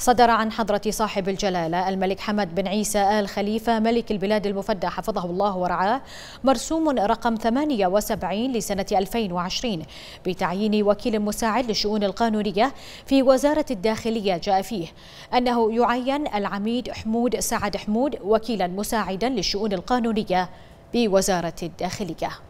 صدر عن حضرة صاحب الجلالة الملك حمد بن عيسى آل خليفة ملك البلاد المفدى حفظه الله ورعاه مرسوم رقم 78 لسنة 2020 بتعيين وكيل مساعد للشؤون القانونية في وزارة الداخلية جاء فيه أنه يعين العميد حمود سعد حمود وكيلا مساعدا للشؤون القانونية بوزارة الداخلية